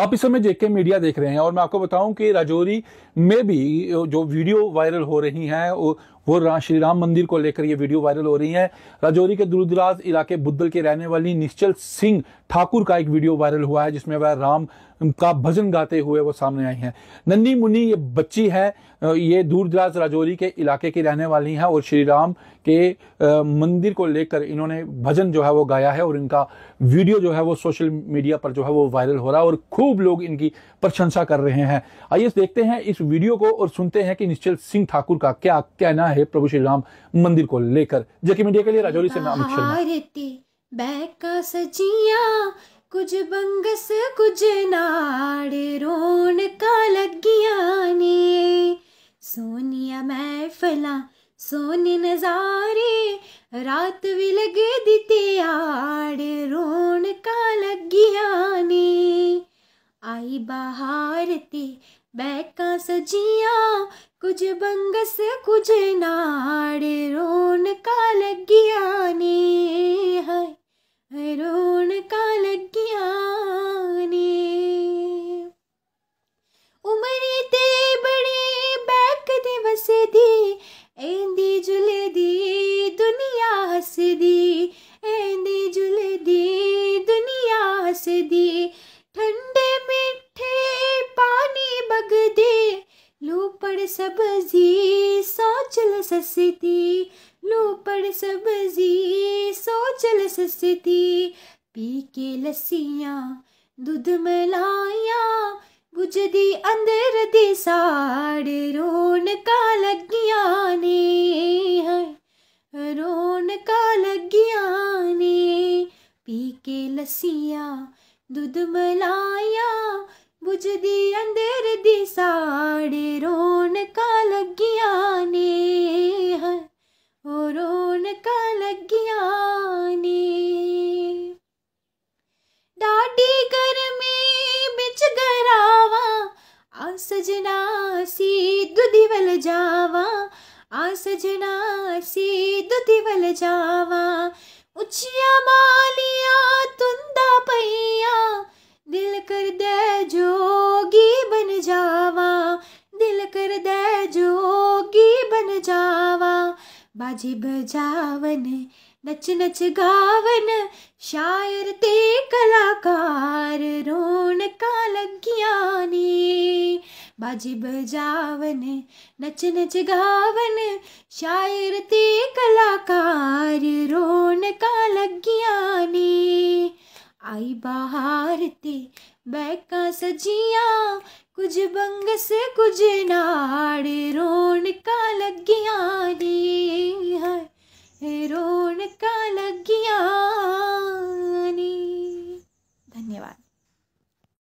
आप इस समय जेके मीडिया देख रहे हैं और मैं आपको बताऊं कि राजौरी में भी जो वीडियो वायरल हो रही हैं वो श्री राम मंदिर को लेकर ये वीडियो वायरल हो रही है राजौरी के दूरदराज इलाके बुद्धल के रहने वाली निश्चल सिंह ठाकुर का एक वीडियो वायरल हुआ है जिसमें वह राम का भजन गाते हुए वो सामने आई हैं नन्नी मुन्नी ये बच्ची है ये दूर दराज राजौरी के इलाके की रहने वाली हैं और श्री राम के मंदिर को लेकर इन्होंने भजन जो है वो गाया है और इनका वीडियो जो है वो सोशल मीडिया पर जो है वो वायरल हो रहा है और खूब लोग इनकी प्रशंसा कर रहे हैं आइए देखते हैं इस वीडियो को और सुनते हैं कि निश्चल सिंह ठाकुर का क्या कहना है प्रभु श्री राम मंदिर को लेकर जेके मीडिया के लिए राजौरी से कुछ बंगस कुछ नाड़ रोन का लगिया ने सोनिया महफला सोने नजारे रात भी लगे दिते आड़ रोन का लगिया ने आई बहार ते बैका सजिया कुछ बंगस कुछ नाड़ सब्जी सोचल सस्ती लूपड़ सब्जी सोचल सस्ती पी के लस्सियाँ दूध मलाइया बुझदी अंदर दी साड़ रौनका लगिया ने रौनका लगिया ने पी के लस्सियाँ दूध मलाइया बुझदी अंदर दी ਰੌਣਕਾਂ ਲੱਗੀਆਂ ਨੇ ਡਾਢੀ ਗਰਮੀ ਵਿੱਚ ਗਰਾਵਾ ਆ ਸਜਣਾ ਸੀ ਦੁਦੀ ਵੱਲ ਜਾਵਾ ਆ ਸਜਣਾ ਸੀ ਦੁਦੀ ਵੱਲ ਜਾਵਾ ਉੱਚੀਆਂ ਮਾਲੀਆਂ बाजे बजावन नच नच गावन शायर ते कलाकार रौनका लगिया ने बाजे बजावन नच नच गावन शायर ते कलाकार रौनका लगिया ने आई बहार ते बैका सजियां कुछ बंगस कुछ नाड़ रौनका